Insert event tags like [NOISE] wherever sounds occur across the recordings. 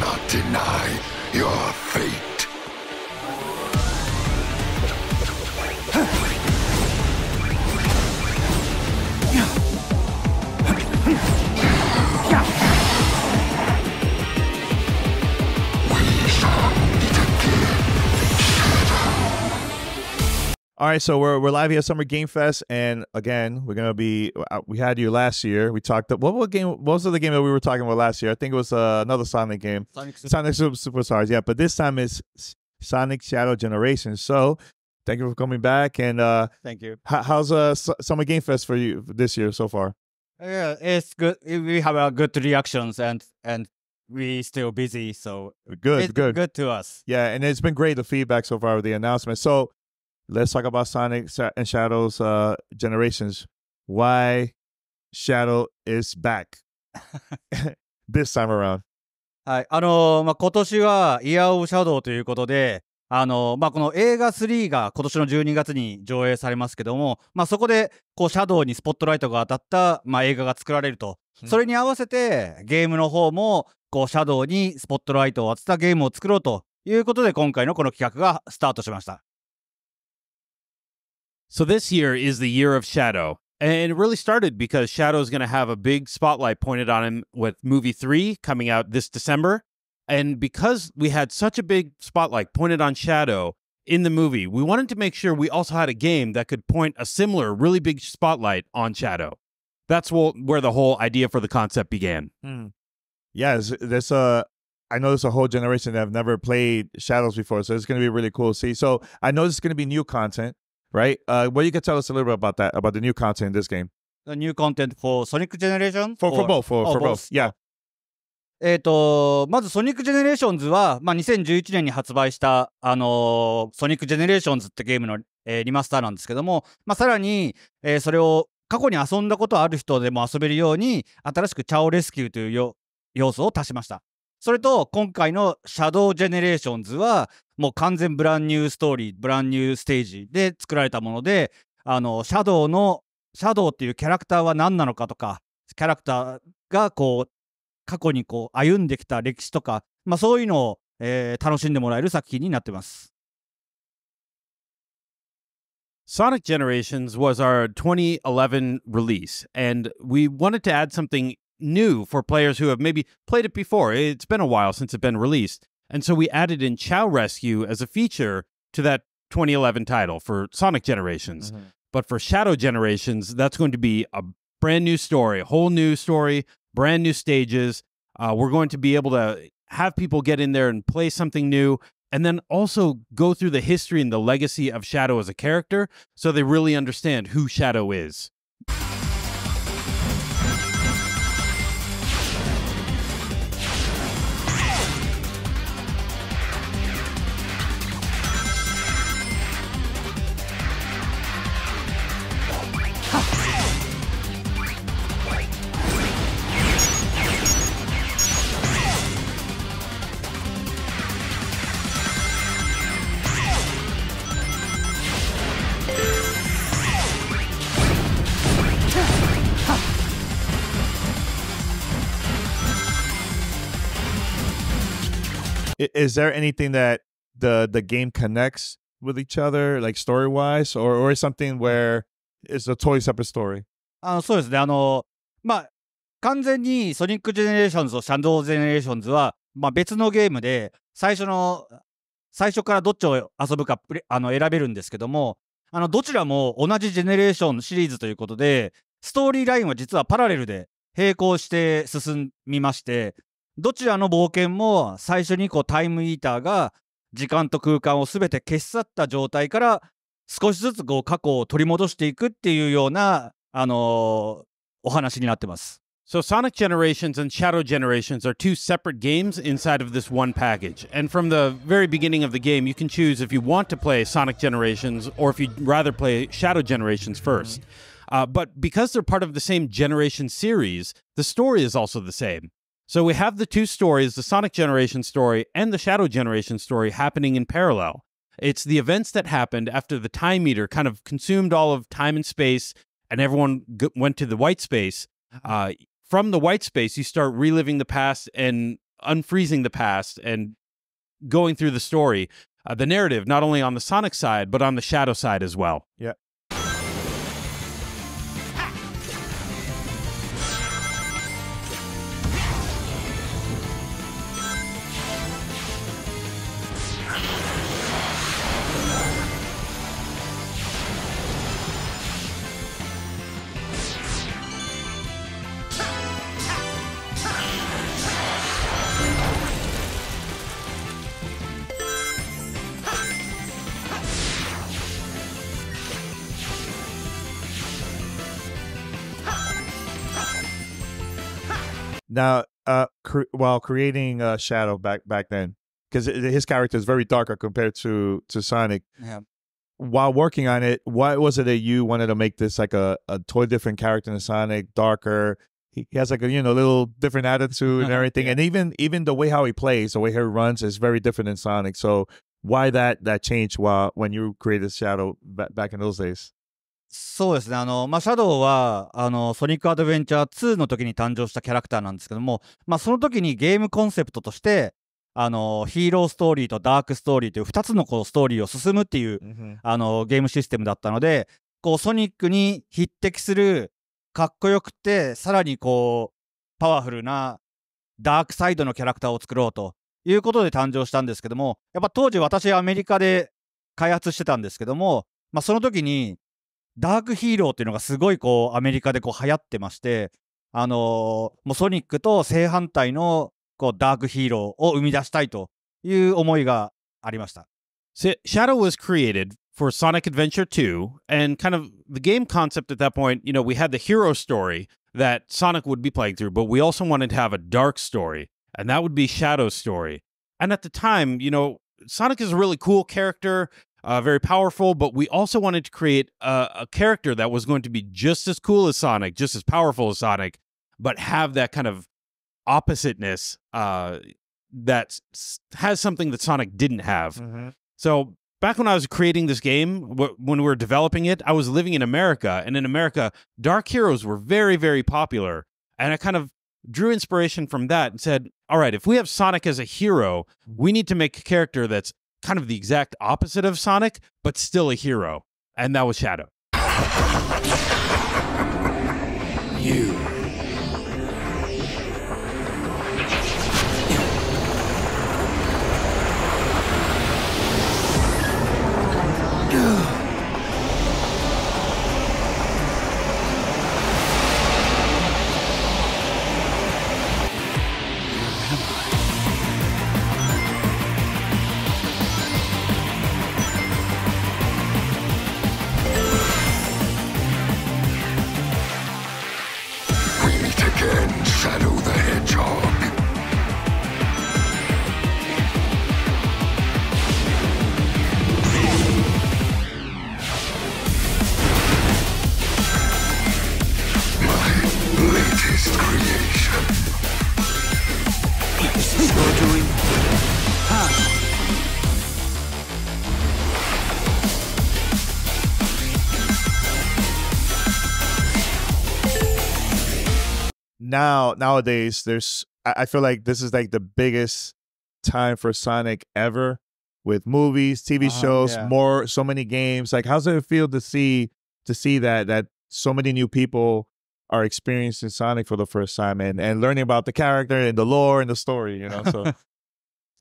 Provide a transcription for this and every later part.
cannot deny your fate. All right, so we're, we're live here at Summer Game Fest, and again, we're gonna be. Uh, we had you last year. We talked. What, what game? What was the game that we were talking about last year? I think it was uh, another Sonic game. Sonic, Sonic Super Superstars. Yeah, but this time it's Sonic Shadow Generation. So, thank you for coming back, and uh, thank you. how's uh Summer Game Fest for you this year so far? Yeah, it's good. We have a uh, good reactions, and and we still busy, so good, good, good to us. Yeah, and it's been great the feedback so far with the announcement. So let's talk about Sonic and Shadow's uh, Generations. Why Shadow is back [LAUGHS] [LAUGHS] this time around? はい、あのー、まあ、今年は「イヤー・オブ・シャドウ」ということで、あのー、まあ、この映画3が今年の12月に上映されますけども、まあ、そこでこうシャドウにスポットライトが当たった、まあ、映画が作られると、それに合わせてゲームの方もこうシャドウにスポットライトを当てたゲームを作ろうということで今回のこの企画がスタートしました。So this year is the year of Shadow. And it really started because Shadow is going to have a big spotlight pointed on him with movie three coming out this December. And because we had such a big spotlight pointed on Shadow in the movie, we wanted to make sure we also had a game that could point a similar, really big spotlight on Shadow. That's where the whole idea for the concept began. Mm. Yes, there's a I know there's a whole generation that have never played Shadows before, so it's going to be really cool to see. So I know this is going to be new content. right? Uh, well, you can tell us a little bit about that, about the new content in this game. The new content for Sonic Generation? For, for both, for, oh, for both. both. Yeah. えと、まずソニック・ジェネレーションズは、まあ、2011年に発売した、あのー、ソニック・ジェネレーションズってゲームの、えー、リマスターなんですけども、まあ、さらに、えー、それを過去に遊んだことある人でも遊べるように新しくチャオレスキューという要素を足しました。それと今回のシャドウ・ジェネレーションズは、もう完全ブランニューストーリー、ブランニューステージで作られたもので、あの、シャドウの、シャドウっていうキャラクターは何なのかとか、キャラクターがこう、過去にこう歩んできた歴史とか、まあ、そういうのを、えー、楽しんでもらえる作品になってます。Sonic Generations was our 2011 release, and we wanted to add something new for players who have maybe played it before. It's been a while since it's been released. And so we added in Chow Rescue as a feature to that 2011 title for Sonic Generations. Mm-hmm. But for Shadow Generations, that's going to be a brand new story, a whole new story, brand new stages. Uh, we're going to be able to have people get in there and play something new and then also go through the history and the legacy of Shadow as a character so they really understand who Shadow is. Is there anything that the the game connects with each other, like story wise, or or something where it's a totally separate story? あのそうですね。あのまあ完全にソニックジェネレーションズとシャンドウジェネレーションズはまあ別のゲームで最初の最初からどっちを遊ぶかあの選べるんですけども、あのどちらも同じジェネレーションシリーズということで、ストーリーラインは実はパラレルで並行して進みまして、どちらの冒険も最初にこうタイムイーターが時間と空間を全て消し去った状態から少しずつこう過去を取り戻していくっていうような、あのー、お話になってます。So Sonic Generations and Shadow Generations are two separate games inside of this one package. And from the very beginning of the game, you can choose if you want to play Sonic Generations or if you'd rather play Shadow Generations 1st uh, but because they're part of the same generation series, the story is also the same. So we have the two stories, the Sonic Generation story and the Shadow Generation story, happening in parallel. It's the events that happened after the time meter kind of consumed all of time and space, and everyone went to the white space. Uh, from the white space, you start reliving the past and unfreezing the past and going through the story, uh, the narrative, not only on the Sonic side, but on the Shadow side as well. Yeah. Now, uh, cre- while creating uh, Shadow back back then, because his character is very darker compared to to Sonic. Yeah. While working on it, why was it that you wanted to make this like a a totally different character than Sonic, darker? He, has like a you know little different attitude and [LAUGHS] everything, yeah. and even even the way how he plays, the way he runs is very different than Sonic. So why that that change while when you created Shadow back in those days? そうですね、あの、まあ、シャドウは、あの、ソニックアドベンチャー2の時に誕生したキャラクターなんですけども、まあ、その時にゲームコンセプトとして、あの、ヒーローストーリーとダークストーリーという2つのこうストーリーを進むっていう、うん、あの、ゲームシステムだったので、こう、ソニックに匹敵する、かっこよくて、さらにこう、パワフルなダークサイドのキャラクターを作ろうということで誕生したんですけども、やっぱ当時私アメリカで開発してたんですけども、まあ、その時に Shadow was created for Sonic Adventure 2, and kind of the game concept at that point, you know, we had the hero story that Sonic would be playing through, but we also wanted to have a dark story, and that would be Shadow's story. And at the time, you know, Sonic is a really cool character uh, very powerful, but we also wanted to create a, a, character that was going to be just as cool as Sonic, just as powerful as Sonic, but have that kind of oppositeness uh, that has something that Sonic didn't have. Mm -hmm. So back when I was creating this game, when we were developing it, I was living in America, and in America, dark heroes were very, very popular. And I kind of drew inspiration from that and said, all right, if we have Sonic as a hero, we need to make a character that's kind of the exact opposite of Sonic, but still a hero. And that was Shadow. You now nowadays there's I feel like this is like the biggest time for Sonic ever with movies, TV uh, uh-huh, shows, yeah. more so many games. Like how's it feel to see to see that that so many new people are experiencing Sonic for the first time and and learning about the character and the lore and the story, you know. So [LAUGHS]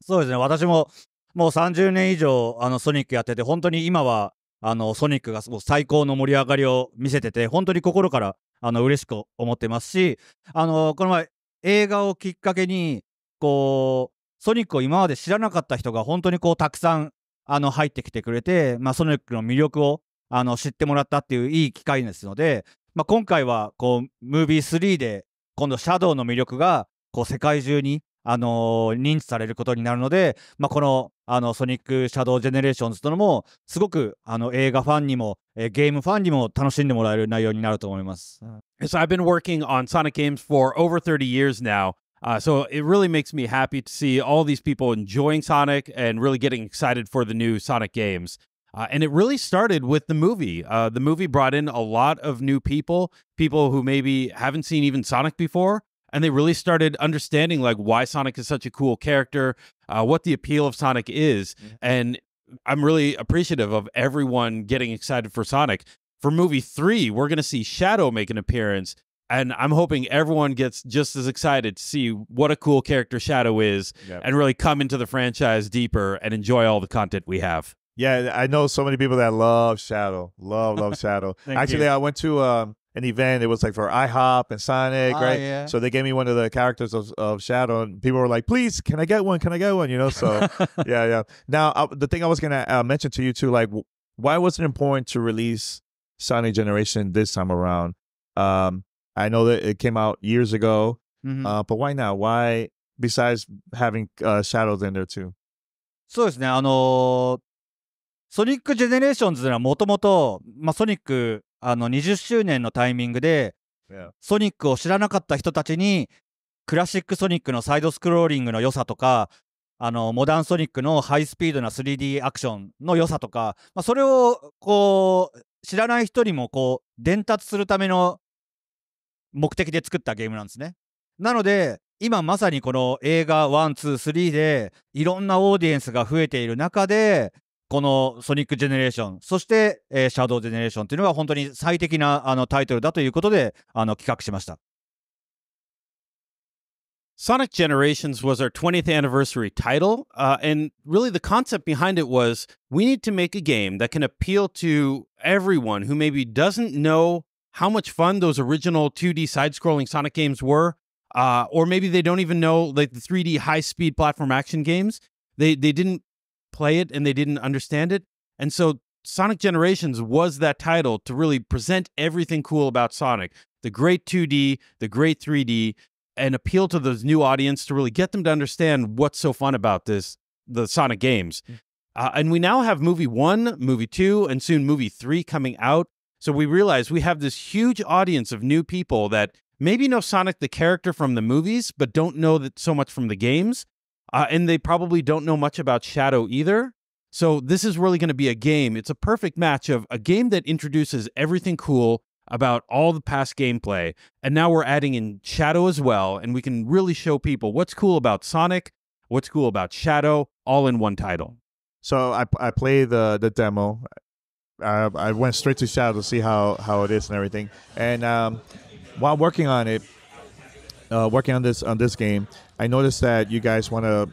そうですね。私ももう30年以上あのソニックやってて、本当に今はあのソニックがもう最高の盛り上がりを見せてて、本当に心からあの、嬉しく思ってますし、あの、この前、映画をきっかけに、こう、ソニックを今まで知らなかった人が本当にこう、たくさん、あの、入ってきてくれて、まあ、ソニックの魅力を、あの、知ってもらったっていういい機会ですので、まあ、今回は、こう、ムービー3で、今度、シャドウの魅力が、こう、世界中に、あのー、認知されることになるので、まあ、この、あの、ソニック・シャドウ・ジェネレーションズとのも、すごく、あの、映画ファンにも、えー、ゲームファンにも楽しんでもらえる内容になると思います。So I've been working on Sonic games for over 30 years now. Uh, so it really makes me happy to see all these people enjoying Sonic and really getting excited for the new Sonic games. Uh, and it really started with the movie. Uh, the movie brought in a lot of new people, people who maybe haven't seen even Sonic before, and they really started understanding like why Sonic is such a cool character, uh, what the appeal of Sonic is, mm-hmm. and I'm really appreciative of everyone getting excited for Sonic. For movie three, we're going to see Shadow make an appearance, and I'm hoping everyone gets just as excited to see what a cool character Shadow is yep. and really come into the franchise deeper and enjoy all the content we have. Yeah, I know so many people that love Shadow, love, love Shadow. [LAUGHS] Actually, you. I went to um, an event. It was like for IHOP and Sonic, oh, right? Yeah. So they gave me one of the characters of, of Shadow, and people were like, "Please, can I get one? Can I get one?" You know. So [LAUGHS] yeah, yeah. Now uh, the thing I was gonna uh, mention to you too, like, why was it important to release Sonic Generation this time around? Um, I know that it came out years ago, mm-hmm. uh, but why now? Why besides having uh, Shadows in there too? Sonic. あの20周年のタイミングで、ソニックを知らなかった人たちにクラシックソニックのサイドスクローリングの良さとかあのモダンソニックのハイスピードな 3D アクションの良さとか、まあ、それをこう知らない人にもこう伝達するための目的で作ったゲームなんですね。なので今まさにこの映画123でいろんなオーディエンスが増えている中でこのソニックジェネレーション、そして、えー、シャドウジェネレーションというのが本当に最適なあのタイトルだということであの企画しました。Sonic Generations was our 20th anniversary title, uh, and really the concept behind it was we need to make a game that can appeal to everyone who maybe doesn't know how much fun those original 2D side scrolling Sonic games were, uh, or maybe they don't even know like the 3D high speed platform action games. They, they didn't play it and they didn't understand it. And so Sonic Generations was that title to really present everything cool about Sonic the great 2D, the great 3D, and appeal to those new audience to really get them to understand what's so fun about this, the Sonic games. Mm. Uh, and we now have movie one, movie two, and soon movie three coming out. So we realize we have this huge audience of new people that maybe know Sonic the character from the movies, but don't know that so much from the games. Uh, and they probably don't know much about Shadow either. So this is really going to be a game. It's a perfect match of a game that introduces everything cool about all the past gameplay. And now we're adding in Shadow as well. And we can really show people what's cool about Sonic, what's cool about Shadow, all in one title. So I, I play the, the demo. I, I went straight to Shadow to see how, how it is and everything. And um, while working on it, uh, working on this on this game, I noticed that you guys want to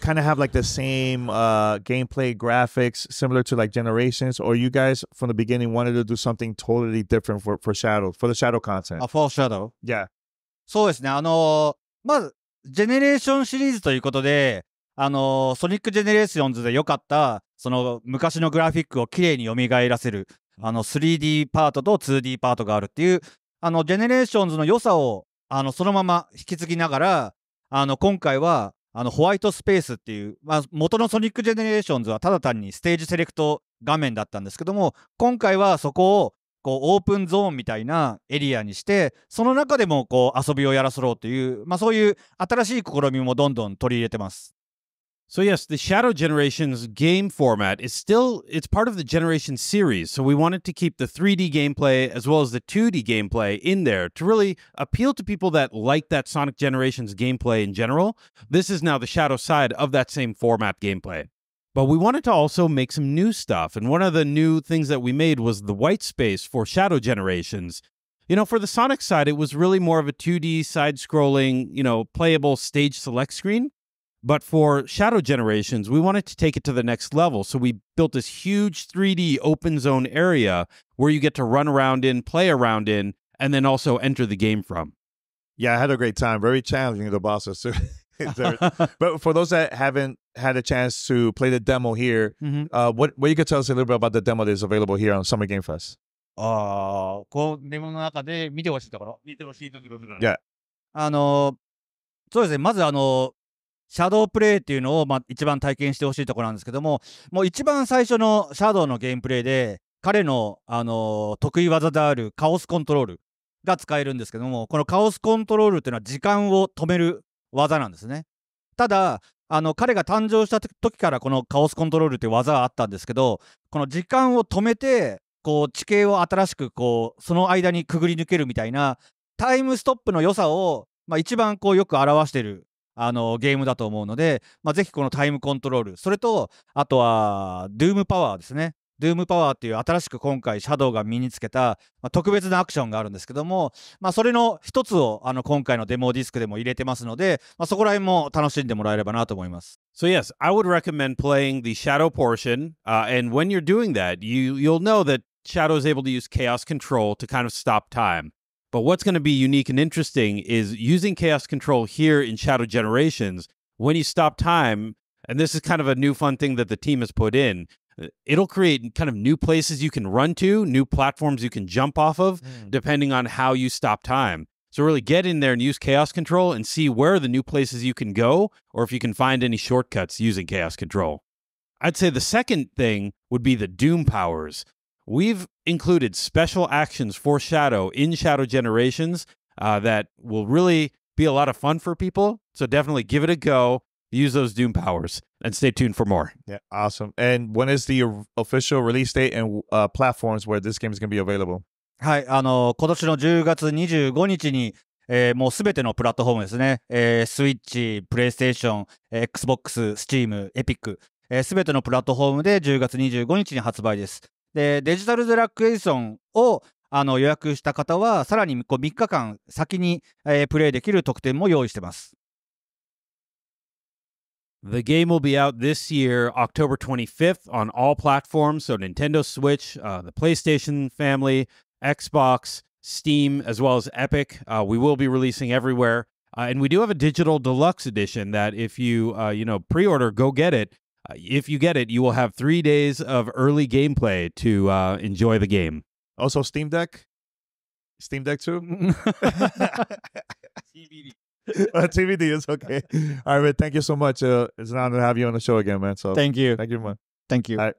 kind of have like the same uh, gameplay graphics similar to like generations or you guys from the beginning wanted to do something totally different for, for shadow for the shadow content あ、For Shadow? Yeah. そうですね。あのー、まず、ジェネレーションシリーズということで、あのー、ソニックジェネレーションズで良かった、その昔のグラフィックを綺麗に蘇らせる、あの 3D パートと 2D パートがあるっていう、あの、ジェネレーションズの良さをあのそのまま引き継ぎながらあの今回はあのホワイトスペースっていう、まあ、元のソニックジェネレーションズはただ単にステージセレクト画面だったんですけども今回はそこをこうオープンゾーンみたいなエリアにしてその中でもこう遊びをやらせろうという、まあ、そういう新しい試みもどんどん取り入れてます。So yes, the Shadow Generations game format is still it's part of the Generation series, so we wanted to keep the 3D gameplay as well as the 2D gameplay in there to really appeal to people that like that Sonic Generations gameplay in general. This is now the shadow side of that same format gameplay. But we wanted to also make some new stuff, and one of the new things that we made was the white space for Shadow Generations. You know, for the Sonic side, it was really more of a 2D side scrolling, you know, playable stage select screen. But for Shadow Generations, we wanted to take it to the next level. So we built this huge 3D open zone area where you get to run around in, play around in, and then also enter the game from. Yeah, I had a great time. Very challenging, the bosses. [LAUGHS] [LAUGHS] but for those that haven't had a chance to play the demo here, mm-hmm. uh, what, what you could tell us a little bit about the demo that is available here on Summer Game Fest? ああ、こう、デモの中で見てほしいところ。見てほしいところ。Yeah. Uh, あの、そうですね。まずあの、シャドープレイっていうのを、まあ、一番体験してほしいところなんですけども、もう一番最初のシャドウのゲームプレイで、彼の、あのー、得意技であるカオスコントロールが使えるんですけども、このカオスコントロールっていうのは時間を止める技なんですね。ただ、あの、彼が誕生した時からこのカオスコントロールっていう技があったんですけど、この時間を止めて、こう、地形を新しく、こう、その間にくぐり抜けるみたいな、タイムストップの良さを、まあ、一番こう、よく表してるあのゲームだと思うので、まあ、ぜひこのタイムコントロール、それと、あとは、ドゥームパワーですね。ドゥームパワーっていう新しく今回シャドウが身につけた、まあ、特別なアクションがあるんですけども、まあ、それの一つをあの今回のデモディスクでも入れてますので、まあ、そこら辺も楽しんでもらえればなと思います。So yes, I would recommend playing the shadow portion, uh, and when you're doing that, you you'll know that shadow is able to use chaos control to kind of stop time. But what's going to be unique and interesting is using chaos control here in Shadow Generations. When you stop time, and this is kind of a new fun thing that the team has put in, uh, it'll create kind of new places you can run to, new platforms you can jump off of, mm. depending on how you stop time. So really get in there and use chaos control and see where the new places you can go or if you can find any shortcuts using chaos control. I'd say the second thing would be the doom powers. We've included special actions for Shadow in Shadow Generations uh, that will really be a lot of fun for people. So definitely give it a go. Use those Doom powers and stay tuned for more. Yeah, awesome. And when is the official release date and uh, platforms where this game is going to be available? はい、あの、今年の10月25日に、えー、もうすべてのプラットフォームですね、えー、スイッチ、プレイステーション、Xbox、Steam、Epic、す、えー、べ、てのプラットフォームで10月25日に発売です。で、デジタルデラクエーションをあの予約した方は、さらにこう3日間先に、えー、プレイできる特典も用意してます。The game will be out this year, October 25th, on all platforms. So, Nintendo Switch, uh, the PlayStation family, Xbox, Steam, as well as Epic. Uh, we will be releasing everywhere. Uh, and we do have a digital deluxe edition that if you, you know, pre order, go get it. Uh, if you get it, you will have three days of early gameplay to uh, enjoy the game. Also, Steam Deck, Steam Deck too. TBD. uh, TBD is okay. [LAUGHS] All right, man. Thank you so much. Uh, it's an honor to have you on the show again, man. So thank you. Thank you, man. Thank you.